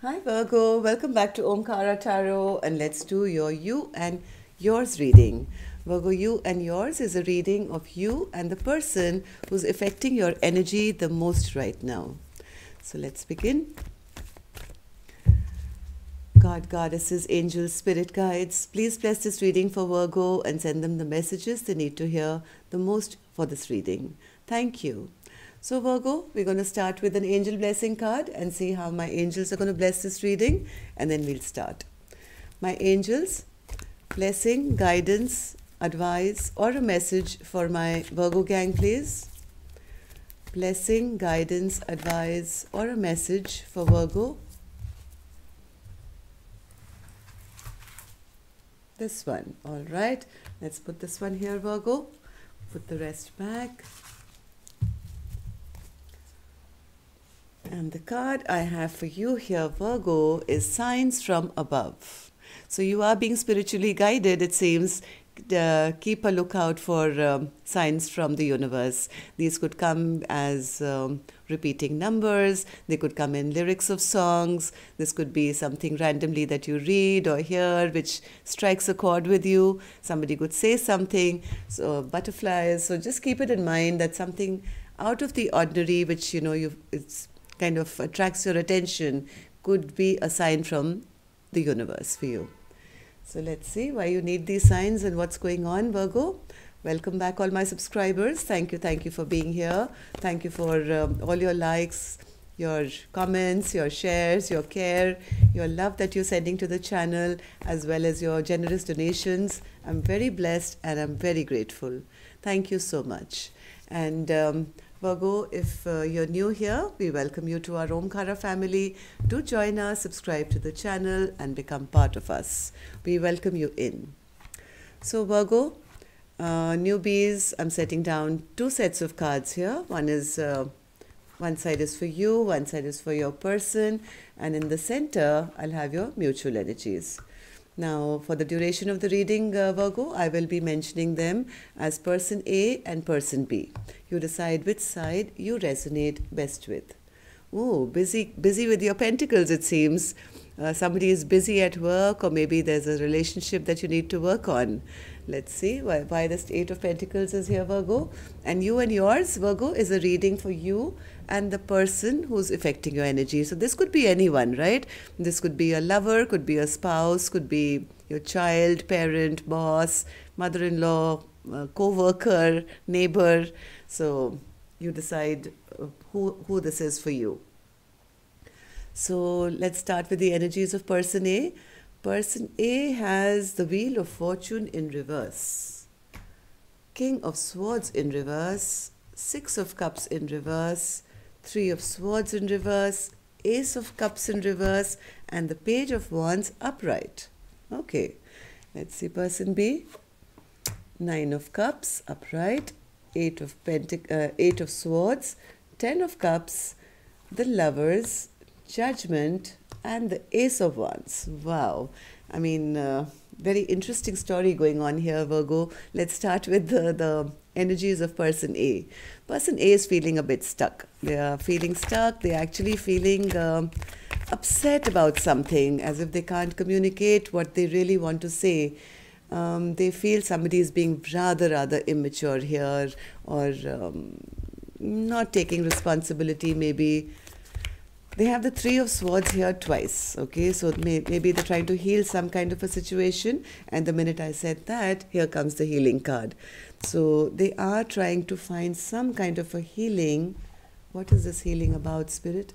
Hi Virgo, welcome back to Omkara Tarot and let's do your you and yours reading. Virgo, you and yours is a reading of you and the person who's affecting your energy the most right now. So let's begin. God, goddesses, angels, spirit guides, please bless this reading for Virgo and send them the messages they need to hear the most for this reading. Thank you. So Virgo, we're going to start with an angel blessing card and see how my angels are going to bless this reading and then we'll start. My angels, blessing, guidance, advice or a message for my Virgo gang please. Blessing, guidance, advice or a message for Virgo. This one, all right. Let's put this one here Virgo. Put the rest back. And the card I have for you here, Virgo, is signs from above. So you are being spiritually guided, it seems. Uh, keep a lookout for um, signs from the universe. These could come as um, repeating numbers, they could come in lyrics of songs, this could be something randomly that you read or hear which strikes a chord with you. Somebody could say something, so butterflies. So just keep it in mind that something out of the ordinary, which you know you it's kind of attracts your attention could be a sign from the universe for you. So let's see why you need these signs and what's going on, Virgo. Welcome back, all my subscribers. Thank you, thank you for being here. Thank you for um, all your likes, your comments, your shares, your care, your love that you're sending to the channel, as well as your generous donations. I'm very blessed and I'm very grateful. Thank you so much. And um, Virgo, if uh, you're new here, we welcome you to our Omkara family. Do join us, subscribe to the channel, and become part of us. We welcome you in. So, Virgo, uh, newbies, I'm setting down two sets of cards here. One is uh, one side is for you, one side is for your person, and in the center, I'll have your mutual energies. Now, for the duration of the reading, uh, Virgo, I will be mentioning them as person A and person B. You decide which side you resonate best with. Oh, busy, busy with your pentacles, it seems uh, somebody is busy at work or maybe there's a relationship that you need to work on let's see why, why the eight of pentacles is here virgo and you and yours virgo is a reading for you and the person who's affecting your energy so this could be anyone right this could be a lover could be a spouse could be your child parent boss mother-in-law uh, co-worker neighbor so you decide uh, who who this is for you so let's start with the energies of person A. Person A has the Wheel of Fortune in reverse, King of Swords in reverse, Six of Cups in reverse, Three of Swords in reverse, Ace of Cups in reverse, and the Page of Wands upright. Okay, let's see person B. Nine of Cups upright, Eight of Pentac uh, Eight of Swords, Ten of Cups, the Lovers, Judgment and the Ace of Wands. Wow. I mean, uh, very interesting story going on here, Virgo. Let's start with the, the energies of person A. Person A is feeling a bit stuck. They are feeling stuck. They're actually feeling um, upset about something, as if they can't communicate what they really want to say. Um, they feel somebody is being rather, rather immature here or um, not taking responsibility, maybe they have the three of swords here twice okay so may, maybe they're trying to heal some kind of a situation and the minute i said that here comes the healing card so they are trying to find some kind of a healing what is this healing about spirit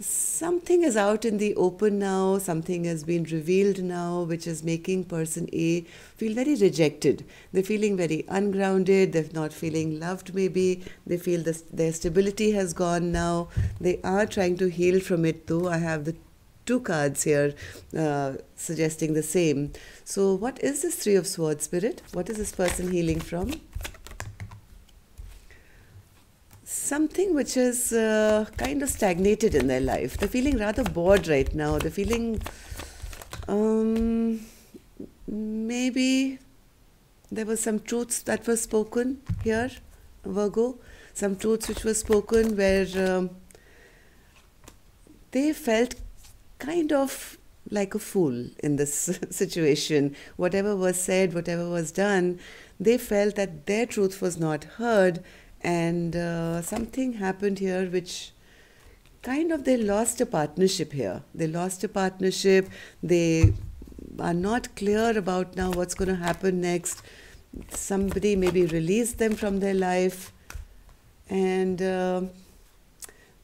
something is out in the open now something has been revealed now which is making person a feel very rejected they're feeling very ungrounded they're not feeling loved maybe they feel this, their stability has gone now they are trying to heal from it though i have the two cards here uh, suggesting the same so what is this three of swords spirit what is this person healing from something which is uh, kind of stagnated in their life. They're feeling rather bored right now. They're feeling um, maybe there were some truths that were spoken here, Virgo, some truths which were spoken where um, they felt kind of like a fool in this situation. Whatever was said, whatever was done, they felt that their truth was not heard and uh, something happened here which kind of they lost a partnership here they lost a partnership they are not clear about now what's going to happen next somebody maybe released them from their life and uh,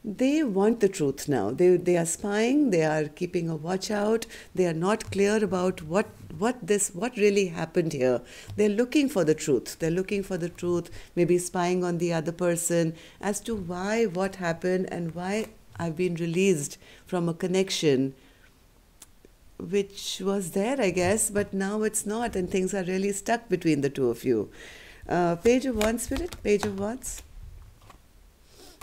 they want the truth now. They, they are spying, they are keeping a watch out, they are not clear about what, what this what really happened here. They're looking for the truth. They're looking for the truth, maybe spying on the other person as to why what happened and why I've been released from a connection which was there, I guess, but now it's not, and things are really stuck between the two of you. Uh, page of Wands, Spirit, Page of Wands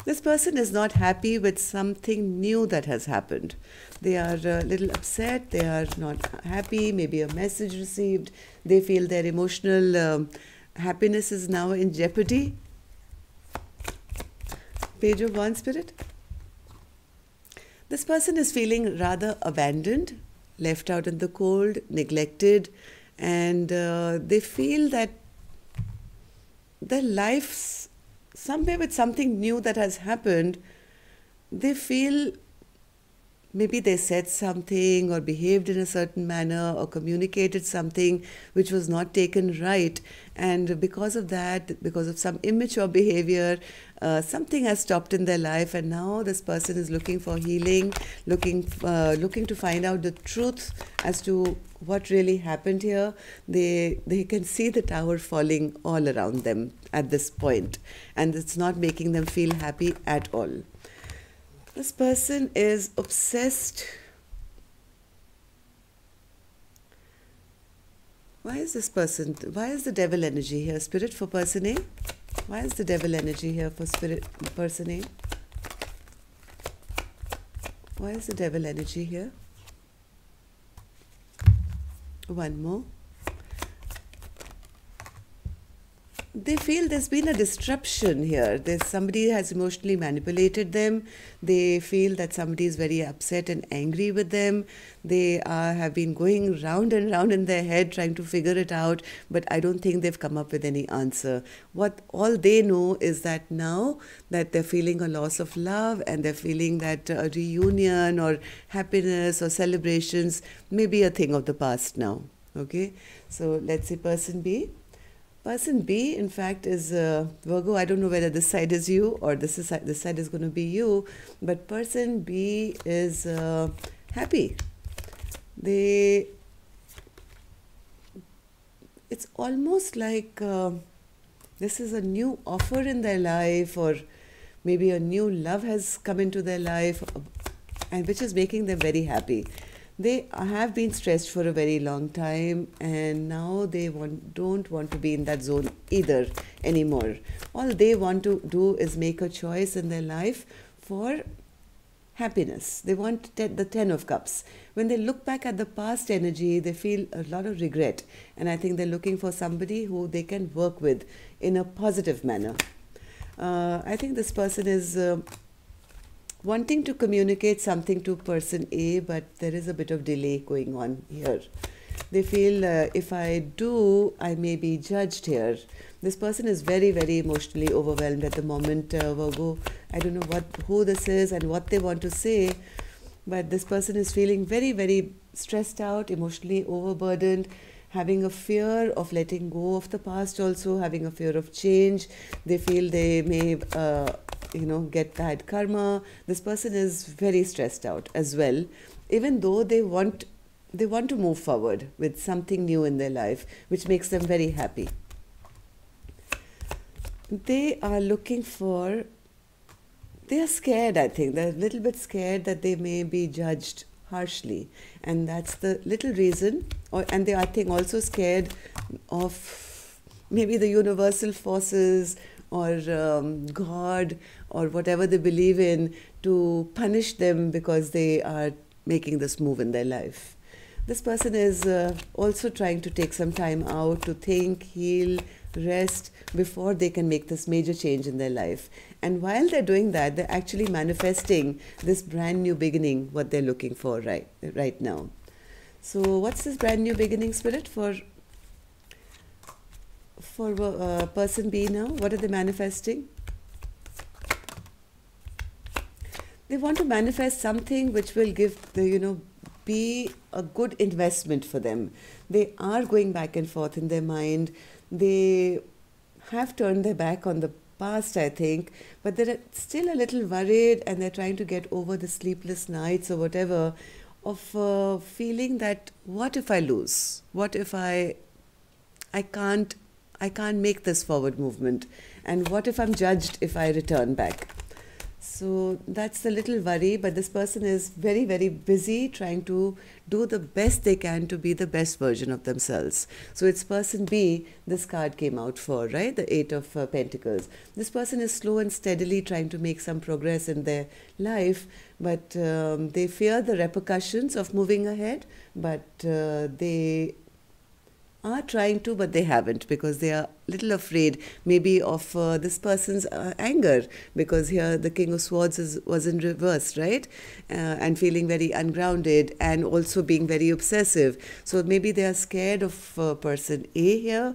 this person is not happy with something new that has happened. They are a little upset, they are not happy, maybe a message received, they feel their emotional um, happiness is now in jeopardy. Page of one Spirit. This person is feeling rather abandoned, left out in the cold, neglected, and uh, they feel that their lives somewhere with something new that has happened, they feel maybe they said something or behaved in a certain manner or communicated something which was not taken right and because of that because of some immature behavior uh, something has stopped in their life and now this person is looking for healing looking uh, looking to find out the truth as to what really happened here they they can see the tower falling all around them at this point and it's not making them feel happy at all this person is obsessed. Why is this person, why is the devil energy here? Spirit for person A? Why is the devil energy here for spirit person A? Why is the devil energy here? One more. they feel there's been a disruption here. There's somebody has emotionally manipulated them. They feel that somebody is very upset and angry with them. They uh, have been going round and round in their head trying to figure it out, but I don't think they've come up with any answer. What all they know is that now that they're feeling a loss of love and they're feeling that a reunion or happiness or celebrations may be a thing of the past now. Okay, so let's say person B. Person B, in fact, is uh, Virgo. I don't know whether this side is you or this is this side is going to be you, but person B is uh, happy. They, it's almost like uh, this is a new offer in their life, or maybe a new love has come into their life, uh, and which is making them very happy they have been stressed for a very long time and now they want, don't want to be in that zone either anymore. All they want to do is make a choice in their life for happiness. They want the Ten of Cups. When they look back at the past energy, they feel a lot of regret. And I think they're looking for somebody who they can work with in a positive manner. Uh, I think this person is. Uh, wanting to communicate something to person A, but there is a bit of delay going on here. They feel uh, if I do, I may be judged here. This person is very, very emotionally overwhelmed at the moment, uh, Virgo. I don't know what who this is and what they want to say, but this person is feeling very, very stressed out, emotionally overburdened having a fear of letting go of the past also having a fear of change they feel they may uh, you know get bad karma this person is very stressed out as well even though they want they want to move forward with something new in their life which makes them very happy they are looking for they are scared i think they're a little bit scared that they may be judged harshly and that's the little reason or, and they are i think also scared of maybe the universal forces or um, God or whatever they believe in to punish them because they are making this move in their life. This person is uh, also trying to take some time out to think, heal, rest before they can make this major change in their life. And while they're doing that, they're actually manifesting this brand new beginning, what they're looking for right, right now. So, what's this brand new beginning spirit for for uh, person B now? What are they manifesting? They want to manifest something which will give the, you know, be a good investment for them. They are going back and forth in their mind. They have turned their back on the past, I think, but they're still a little worried and they're trying to get over the sleepless nights or whatever of uh, feeling that what if I lose? What if I I can't I can't make this forward movement. And what if I'm judged if I return back? So that's a little worry, but this person is very, very busy trying to do the best they can to be the best version of themselves. So it's person B, this card came out for, right? The Eight of uh, Pentacles. This person is slow and steadily trying to make some progress in their life, but um, they fear the repercussions of moving ahead, but uh, they are trying to, but they haven't because they are a little afraid maybe of uh, this person's uh, anger because here the King of Swords is, was in reverse, right? Uh, and feeling very ungrounded and also being very obsessive. So maybe they are scared of uh, person A here.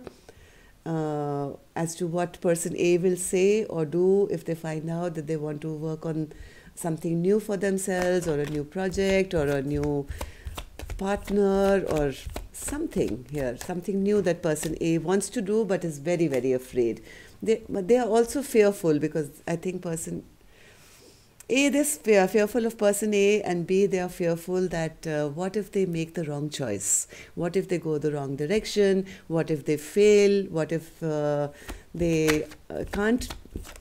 Uh, as to what person A will say or do if they find out that they want to work on something new for themselves or a new project or a new partner or something here, something new that person A wants to do but is very, very afraid. They, but they are also fearful because I think person A, they're fear, fearful of person A, and B, they are fearful that uh, what if they make the wrong choice? What if they go the wrong direction? What if they fail? What if uh, they uh, can't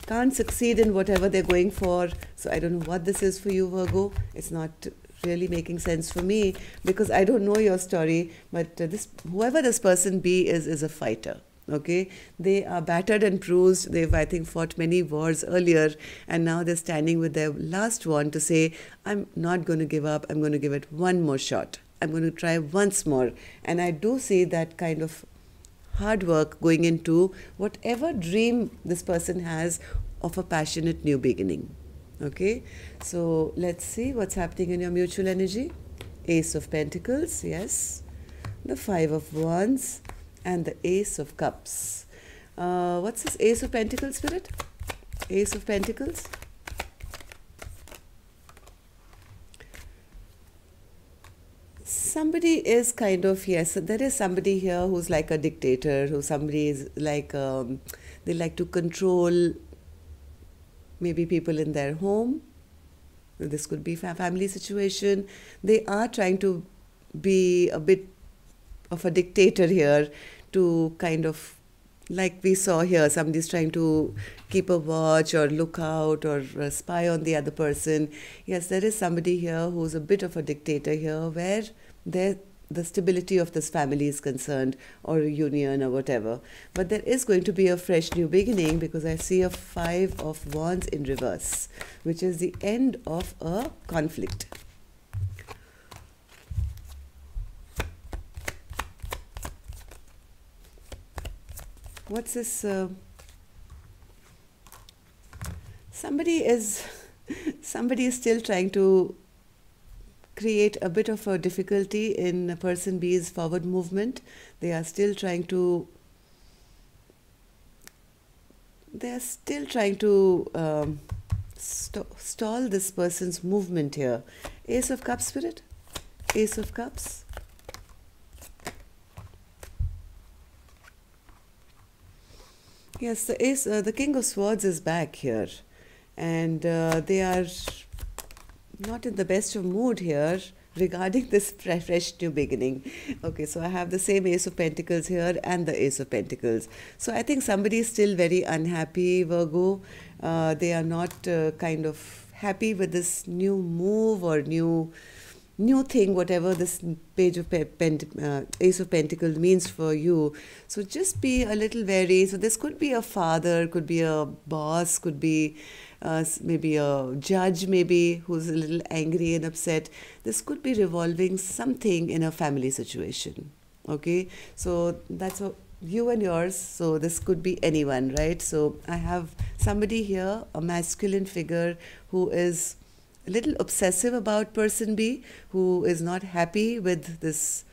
can't succeed in whatever they're going for? So I don't know what this is for you, Virgo. It's not really making sense for me because I don't know your story, but uh, this whoever this person B is is a fighter. Okay, they are battered and bruised. They've, I think, fought many wars earlier, and now they're standing with their last one to say, "I'm not going to give up. I'm going to give it one more shot. I'm going to try once more." And I do see that kind of hard work going into whatever dream this person has of a passionate new beginning. Okay, so let's see what's happening in your mutual energy. Ace of Pentacles, yes. The Five of Wands and the Ace of Cups. Uh, what's this Ace of Pentacles, Spirit? Ace of Pentacles. somebody is kind of yes there is somebody here who's like a dictator who somebody is like um, they like to control maybe people in their home. This could be family situation. They are trying to be a bit of a dictator here to kind of like we saw here somebody's trying to keep a watch or look out or uh, spy on the other person yes there is somebody here who's a bit of a dictator here where there the stability of this family is concerned or a union or whatever. But there is going to be a fresh new beginning because I see a five of wands in reverse, which is the end of a conflict. What's this? Uh, somebody is somebody is still trying to create a bit of a difficulty in person B's forward movement. They are still trying to they are still trying to um, st stall this person's movement here. Ace of Cups spirit, Ace of Cups. Yes, the Ace, uh, the King of Swords is back here, and uh, they are not in the best of mood here regarding this fresh new beginning. Okay, so I have the same Ace of Pentacles here and the Ace of Pentacles. So I think somebody is still very unhappy, Virgo. Uh, they are not uh, kind of happy with this new move or new new thing, whatever this page of pent, uh, ace of pentacles means for you. So just be a little wary. So this could be a father, could be a boss, could be uh, maybe a judge, maybe who's a little angry and upset. This could be revolving something in a family situation. Okay, so that's a you and yours so this could be anyone right so i have somebody here a masculine figure who is a little obsessive about person b who is not happy with this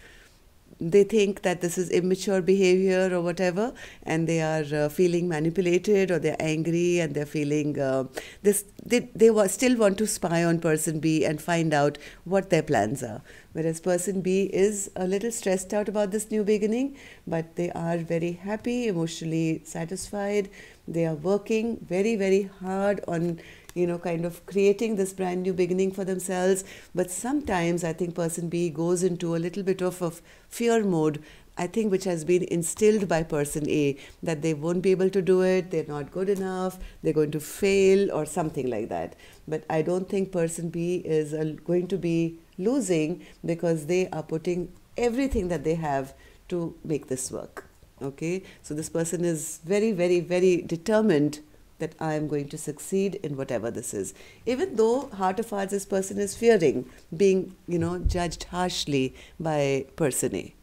they think that this is immature behavior or whatever, and they are uh, feeling manipulated or they're angry and they're feeling uh, this. They they still want to spy on person B and find out what their plans are. Whereas person B is a little stressed out about this new beginning, but they are very happy, emotionally satisfied. They are working very very hard on you know, kind of creating this brand new beginning for themselves. But sometimes I think person B goes into a little bit of, a fear mode I think which has been instilled by person A that they won't be able to do it, they're not good enough, they're going to fail, or something like that. But I don't think person B is going to be losing because they are putting everything that they have to make this work. Okay, so this person is very, very, very determined that I am going to succeed in whatever this is. Even though heart of hearts, this person is fearing being, you know, judged harshly by person A.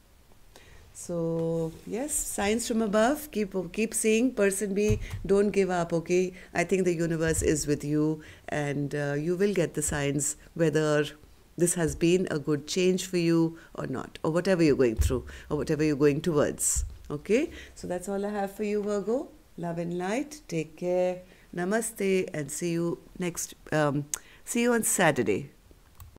So yes, signs from above. Keep keep seeing person B. Don't give up. Okay, I think the universe is with you, and uh, you will get the signs whether this has been a good change for you or not, or whatever you're going through, or whatever you're going towards. Okay, so that's all I have for you, Virgo love and light. Take care. Namaste and see you next. Um, see you on Saturday.